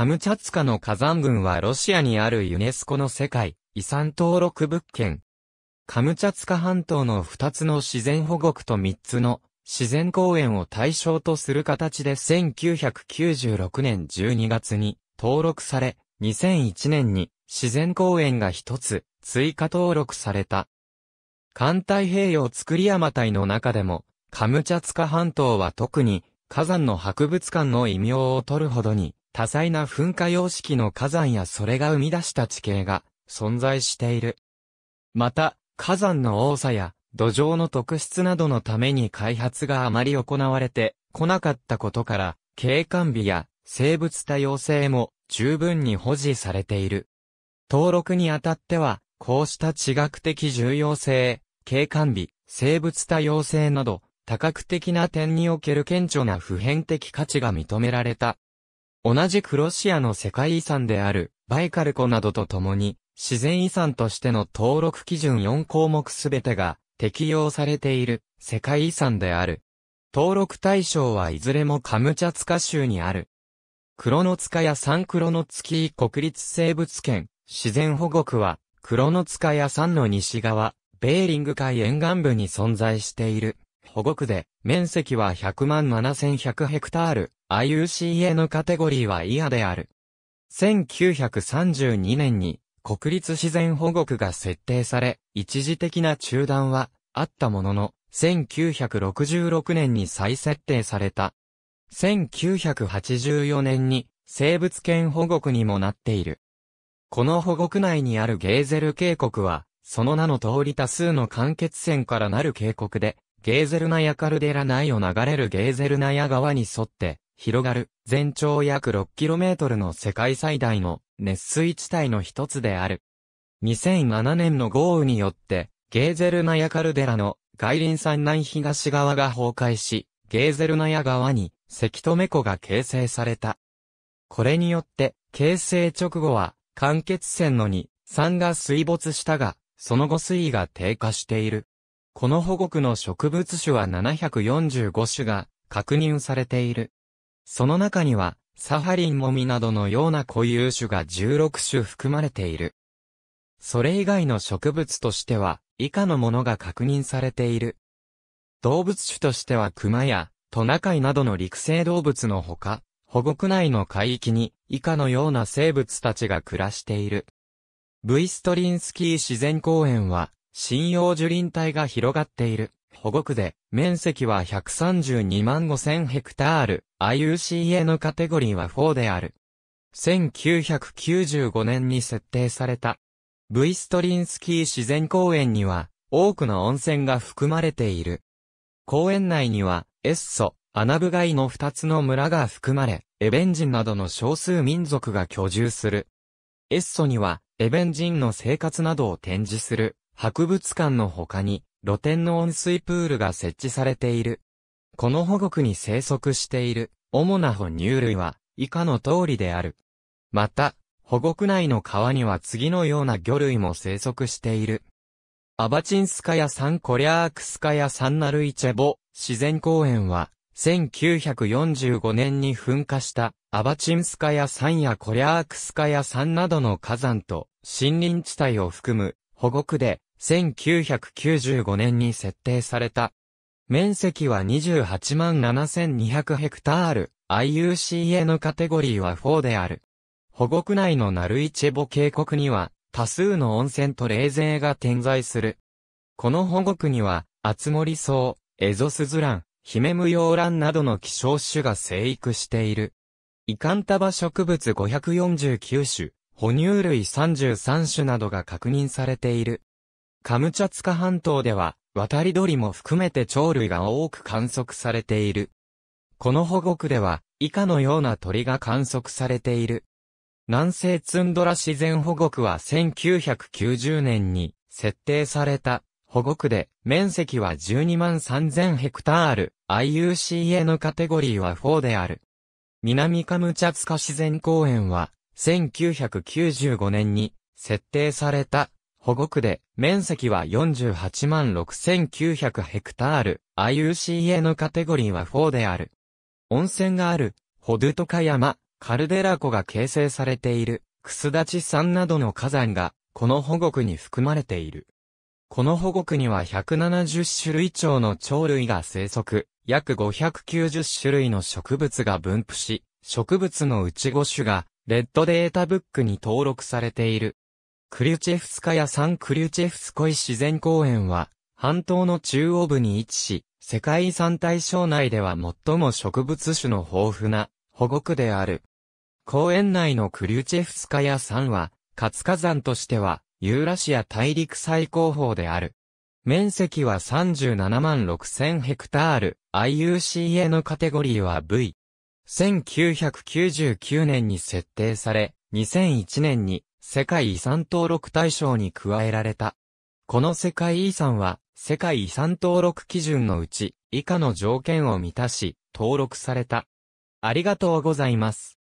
カムチャツカの火山群はロシアにあるユネスコの世界遺産登録物件。カムチャツカ半島の2つの自然保護区と3つの自然公園を対象とする形で1996年12月に登録され、2001年に自然公園が1つ追加登録された。環太平洋作り山帯の中でも、カムチャツカ半島は特に火山の博物館の異名を取るほどに多彩な噴火様式の火山やそれが生み出した地形が存在している。また、火山の多さや土壌の特質などのために開発があまり行われてこなかったことから、景観美や生物多様性も十分に保持されている。登録にあたっては、こうした地学的重要性、景観美、生物多様性など、多角的な点における顕著な普遍的価値が認められた。同じクロシアの世界遺産である、バイカル湖などと共に、自然遺産としての登録基準4項目すべてが適用されている世界遺産である。登録対象はいずれもカムチャツカ州にある。クロノツカやサンクロノツキー国立生物圏自然保護区は、クロノツカや3の西側、ベーリング海沿岸部に存在している保護区で、面積は100万7100ヘクタール、i u c n カテゴリーは嫌である。1932年に、国立自然保護区が設定され、一時的な中断は、あったものの、1966年に再設定された。1984年に、生物圏保護区にもなっている。この保護区内にあるゲーゼル渓谷は、その名の通り多数の間欠泉からなる渓谷で、ゲーゼルナヤカルデラ内を流れるゲーゼルナヤ川に沿って、広がる、全長約 6km の世界最大の熱水地帯の一つである。2007年の豪雨によって、ゲーゼルナヤカルデラの外輪山内東側が崩壊し、ゲーゼルナヤ川に、関キメ湖が形成された。これによって、形成直後は、間欠泉の2、3が水没したが、その後水位が低下している。この保護区の植物種は745種が確認されている。その中には、サハリンモミなどのような固有種が16種含まれている。それ以外の植物としては、以下のものが確認されている。動物種としては熊やトナカイなどの陸生動物のほか、保護区内の海域に以下のような生物たちが暮らしている。ブイストリンスキー自然公園は信用樹林帯が広がっている。保護区で、面積は132万5000ヘクタール、i u c n カテゴリーは4である。1995年に設定された。ブイストリンスキー自然公園には、多くの温泉が含まれている。公園内には、エッソ、アナブガイの2つの村が含まれ、エベン人などの少数民族が居住する。エッソには、エベン人の生活などを展示する博物館の他に露天の温水プールが設置されている。この保護区に生息している主な哺乳類は以下の通りである。また、保護区内の川には次のような魚類も生息している。アバチンスカヤサンコリャークスカヤサンナルイチェボ自然公園は1945年に噴火したアバチンスカヤンやコリャークスカヤンなどの火山と森林地帯を含む保護区で1995年に設定された。面積は28万7200ヘクタール、IUCN カテゴリーは4である。保護区内のナルイチェボ渓谷には、多数の温泉と霊泉が点在する。この保護区には、厚森草、エゾスズラン、ヒメムヨウランなどの希少種が生育している。イカンタバ植物549種、哺乳類33種などが確認されている。カムチャツカ半島では、渡り鳥も含めて鳥類が多く観測されている。この保護区では、以下のような鳥が観測されている。南西ツンドラ自然保護区は1990年に設定された保護区で面積は12万3000ヘクタール IUCN カテゴリーは4である。南カムチャツカ自然公園は1995年に設定された保護区で、面積は48万6900ヘクタール、IUCA のカテゴリーは4である。温泉がある、ホドゥトカ山、カルデラ湖が形成されている、クスダチ山などの火山が、この保護区に含まれている。この保護区には170種類超の鳥類が生息、約590種類の植物が分布し、植物のうち5種が、レッドデータブックに登録されている。クリュチェフスカヤ山クリュチェフスコイ自然公園は、半島の中央部に位置し、世界遺産対象内では最も植物種の豊富な保護区である。公園内のクリュチェフスカヤ山は、活火山としては、ユーラシア大陸最高峰である。面積は37万6000ヘクタール、IUCA のカテゴリーは V。1999年に設定され、2001年に世界遺産登録対象に加えられた。この世界遺産は、世界遺産登録基準のうち、以下の条件を満たし、登録された。ありがとうございます。